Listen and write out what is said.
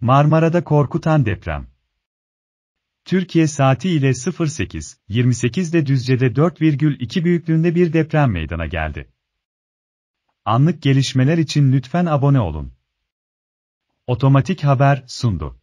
Marmara'da korkutan deprem. Türkiye saati ile 08.28'de Düzce'de 4,2 büyüklüğünde bir deprem meydana geldi. Anlık gelişmeler için lütfen abone olun. Otomatik haber sundu.